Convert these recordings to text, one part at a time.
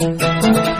Thank you.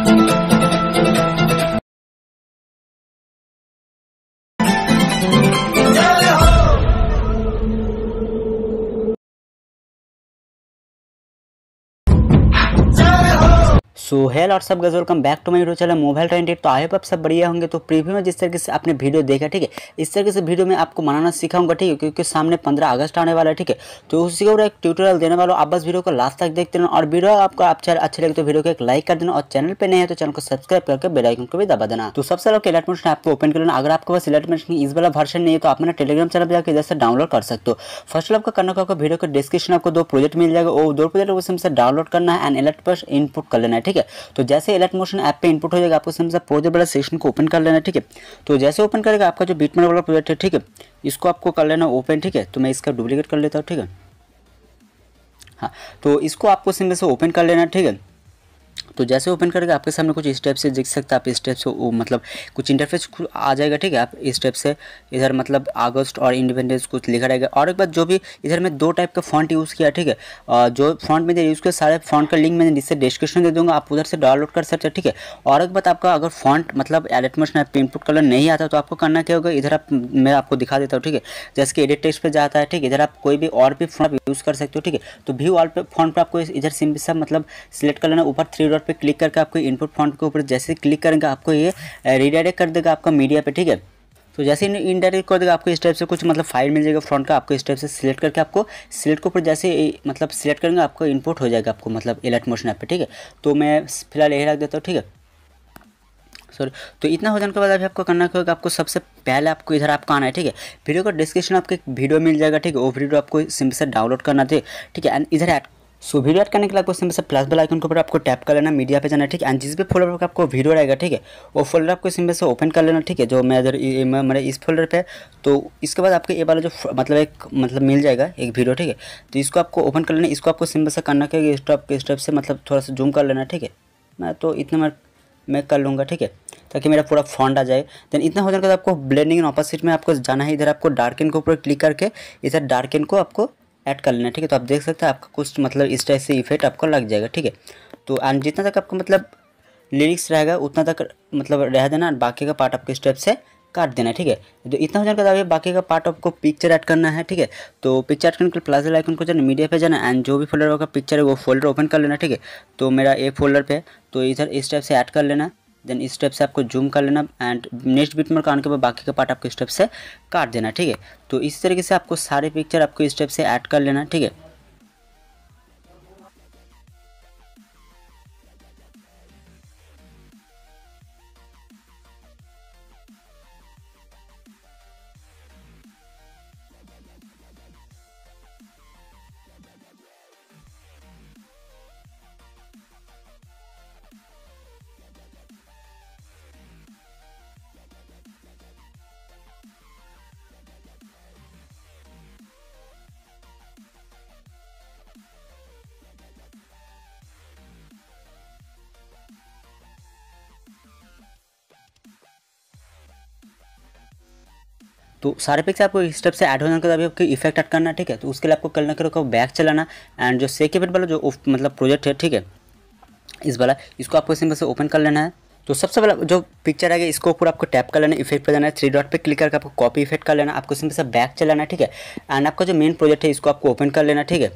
So hello और सब guys welcome back to my YouTube channel mobile trend तो I hope आप सब बढ़िया होंगे तो प्रीव्यू में जिस तरीके से आपने वीडियो देखा ठीक है इस तरीके से वीडियो में आपको मनाना सिखाऊंगा ठीक है क्योंकि सामने 15 अगस्त आने वाला है ठीक है तो उसी का एक ट्यूटोरियल देने वाला आप बस वीडियो को लास्ट तक देखते रहना और वीडियो आपको आप अच्छे लगे तो वीडियो को एक लाइक कर देना और चैनल पर नहीं है तो चैनल को सब्सक्राइब करके बेलाइकन को भी दबा देना तो सबसे पहले आपके इलेक्ट्रॉनिक्स आपको ओपन कर लेना अगर आपके पास इलेक्ट्रॉनिक्स इस वाला वर्षन नहीं है तो आप टेलीग्राम चैनल पर जाकर इधर से डाउनलोड कर सकते हो फर्स्ट आपका करना होगा वीडियो का डिस्क्रिप्शन आपको दो प्रोजेक्ट मिल जाएगा वो दो प्रोजेक्ट उसमें डाउनलोड करना है एंड इलेक्ट पर इनपुट कर लेना है ठीक है है तो जैसे एलर्ट मोशन ऐप पे इनपुट हो जाएगा आपको सिंपल प्रोजेक्ट वाला सेशन को ओपन कर लेना ठीक है तो जैसे ओपन करेगा आपका जो बीटमेंट वाला प्रोजेक्ट है ठीक है इसको आपको कर लेना ओपन ठीक है तो मैं इसका डुप्लीकेट कर लेता हूँ ठीक है हाँ तो इसको आपको सिंपल से ओपन कर लेना ठीक है तो जैसे ओपन करेगा आपके सामने कुछ स्टेप से देख सकते हैं आप स्टेप से वो मतलब कुछ इंटरफेस आ जाएगा ठीक है आप स्टेप से इधर मतलब अगस्त और इंडिपेंडेंस कुछ लिखा रहेगा और एक बार जो भी इधर मैं दो टाइप का फॉन्ट यूज़ किया ठीक है जो फॉन्ट मैंने यूज़ किया सारे फॉन्ट का लिंक मैंने जिससे डिस्क्रिप्शन दे दूँगा आप उधर से डाउनलोड कर सकते हैं ठीक है और एक बात आपका अगर फॉन्ट मतलब एलेटमेंट आप इनपुट कलर नहीं आता तो आपको करना क्या होगा इधर आप मैं आपको दिखा देता हूँ ठीक है जैसे कि एडिट टेस्ट पर जाता है ठीक है इधर आप कोई भी और भी फॉन्ट यूज़ कर सकते हो ठीक है तो व्यू ऑल पर फॉन्ट पर आपको इधर सिम्पल सा मतलब सिलेक्ट कर लेना ऊपर थ्री डॉट डॉट पर क्लिक करके आपको इनपुट फॉन्ट के ऊपर जैसे क्लिक करेंगे आपको ये रिडायरेक्ट कर देगा आपका मीडिया पे ठीक है तो जैसे ही इनडायरेक्ट कर देगा आपको इस टाइप से कुछ मतलब फाइल मिल जाएगा फ्रंट का आपको इस टाइप से सिलेक्ट करके आपको सिलेक्ट के ऊपर जैसे मतलब सिलेक्ट करेंगे आपको इनपुट हो जाएगा आपको मतलब एलर्ट मोशन ऐप पे ठीक है तो मैं फिलहाल यही रख देता हूँ ठीक है सॉरी तो इतना हो जाने के बाद अभी आपको करना होगा आपको सबसे पहले आपको इधर आपको आना है ठीक है वीडियो का डिस्क्रिप्शन आपको एक वीडियो मिल जाएगा ठीक है वो वीडियो आपको सिंपल से डाउनलोड करना थे ठीक है एंड इधर ऐड सो वीडियो एड करने के लिए आपको सिंपल से प्लस बेल आइकन के ऊपर आपको टैप कर लेना मीडिया पे जाना ठीक है एंड जिस भी फोल्डर पर आपको वीडियो आएगा ठीक है वो फोल्डर आपको सिंपल से ओपन कर लेना ठीक है जो मैं इधर मेरे इस फोल्डर पे तो इसके बाद आपको ये वाला जो मतलब एक मतलब मिल जाएगा एक वीडियो ठीक है तो इसको आपको ओपन कर लेना इसको आपको सिंपल से करना क्या स्टॉप के स्टॉप से मतलब थोड़ा सा जूम कर लेना ठीक है मैं तो इतना मैं मैं कर लूँगा ठीक है ताकि मेरा पूरा फॉन्ट आ जाए देन इतना हो जाने के बाद आपको ब्लेंडिंग ऑपोजिट में आपको जाना है इधर आपको इन के ऊपर क्लिक करके इधर डार्कन को आपको ऐड कर लेना ठीक है तो आप देख सकते हैं आपका कुछ मतलब इस टाइप से इफेक्ट आपको लग जाएगा ठीक है तो एंड जितना तक आपका मतलब लिरिक्स रहेगा उतना तक मतलब रह देना बाकी का पार्ट आपको इस टाइप से काट देना ठीक है तो इतना हो जाने के बाद बाकी का पार्ट आपको पिक्चर ऐड करना है ठीक है तो पिक्चर ऐड करने के लिए प्लस आइकन को जाना मीडिया पे जाना एंड जो भी फोल्डर का पिक्चर है वो फोल्डर ओपन कर लेना ठीक है तो मेरा ए फोल्डर पे तो इधर इस टाइप से ऐड कर लेना देन इस स्टेप से आपको जूम कर लेना एंड नेक्स्ट बीट मार्क आने के बाद बाकी का पार्ट आपको स्टेप से काट देना ठीक है तो इस तरीके से आपको सारे पिक्चर आपको इस स्टेप से ऐड कर लेना ठीक है तो सारे पिक्स आपको इस स्टेप से ऐड हो जाने के बाद आपको इफेक्ट ऐड करना ठीक है तो उसके लिए आपको कल ना करो बैक चलाना एंड जो सेक इफेक्ट वाला जो मतलब प्रोजेक्ट है ठीक है इस वाला इसको आपको सिंपल से ओपन कर लेना है तो सबसे पहला जो पिक्चर आएगा इसको पूरा आपको टैप कर लेना इफेक्ट पर जाना है थ्री डॉट पे क्लिक करके आपको कॉपी इफेक्ट कर लेना आपको सिंपल से बैक चलाना ठीक है एंड आपका जो मेन प्रोजेक्ट है इसको आपको ओपन कर लेना ठीक है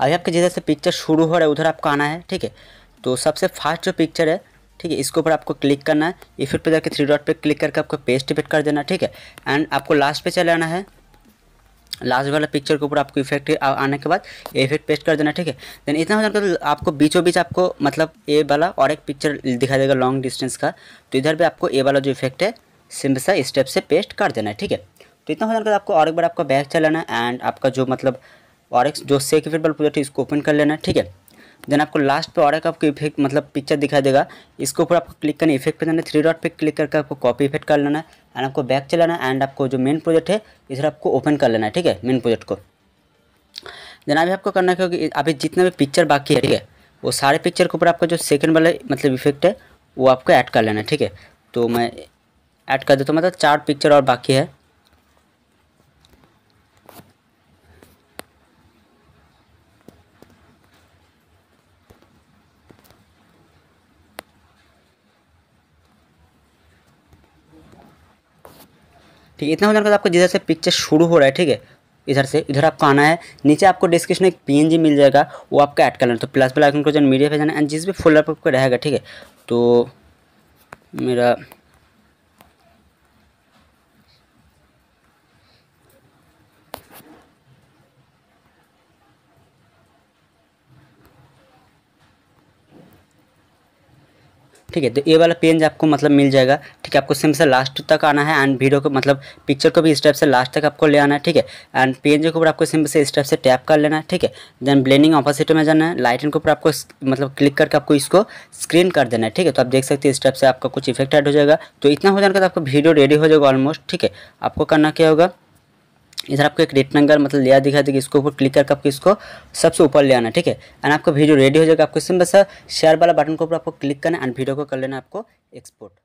अभी आपके जिधर से पिक्चर शुरू हो रहा है उधर आपको आना है ठीक है तो सबसे फास्ट जो पिक्चर है ठीक है इसके ऊपर आपको क्लिक करना है इफेक्ट पे जाकर थ्री डॉट पे क्लिक करके आपको पेस्ट इफेक्ट कर देना ठीक है एंड आपको लास्ट पे चले आना है लास्ट वाला पिक्चर के ऊपर आपको इफेक्ट आने के बाद इफेक्ट पेस्ट कर देना ठीक है देन इतना हो जाएगा तो आपको बीचों बीच आपको मतलब ए वाला और एक पिक्चर दिखा देगा लॉन्ग डिस्टेंस का तो इधर भी आपको ए वाला जो इफेक्ट है सिंपल सा स्टेप से पेस्ट कर देना है ठीक है तो इतना हो जाएगा आपको और एक बार आपका बैग चलाना है एंड आपका जो मतलब और एक जो सेक इफेक्ट वाला प्रोजेक्ट है इसको ओपन कर लेना है ठीक है देन आपको लास्ट पे और एक आपको इफेक्ट मतलब पिक्चर दिखाई देगा इसके ऊपर आपको क्लिक करना इफेक्ट पे जाना थ्री डॉट पे क्लिक करके आपको कॉपी इफेक्ट कर लेना है एंड आपको बैक चलाना है एंड आपको जो मेन प्रोजेक्ट है इधर आपको ओपन कर लेना है ठीक है मेन प्रोजेक्ट को देन अभी आपको करना है अभी जितना भी पिक्चर बाकी है ठीक है वो सारे पिक्चर के ऊपर आपका जो सेकेंड वाला मतलब इफेक्ट है वो आपको ऐड कर लेना है ठीक है तो मैं ऐड कर देता हूँ मतलब चार पिक्चर और बाकी है ठीक है इतना हो जाने के बाद आपको जिधर से पिक्चर शुरू हो रहा है ठीक है इधर से इधर आपको आना है नीचे आपको डिस्क्रिप्शन एक पी मिल जाएगा वो आपको ऐड कर लेना तो प्लस वाला आइकन को जन मीडिया पर जाना एंड जिस भी फोल्डर पर आपको रहेगा ठीक है तो मेरा ठीक है तो ये वाला पेंज आपको मतलब मिल जाएगा कि आपको सिम से लास्ट तक आना है एंड वीडियो को मतलब पिक्चर को भी इस टाइप से लास्ट तक आपको ले आना है ठीक है एंड पी के ऊपर आपको सिम से इस से टैप कर लेना है ठीक है देन ब्लेंडिंग ऑपोजिट में जाना है लाइटन के ऊपर आपको मतलब क्लिक करके आपको इसको स्क्रीन कर देना है ठीक है तो आप देख सकते हैं इस टाइप से आपका कुछ इफेक्ट ऐड हो जाएगा तो इतना हो जाने का आपका वीडियो रेडी हो जाएगा ऑलमोस्ट ठीक है आपको करना क्या होगा इधर आपको एक रेक्टेंगल मतलब लिया दिखाई देगी इसको ऊपर क्लिक करके आपको इसको सबसे ऊपर ले आना ठीक है एंड आपको वीडियो रेडी हो जाएगा आपको सिंपल सा शेयर वाला बटन के ऊपर आपको क्लिक करना एंड वीडियो को कर लेना आपको एक्सपोर्ट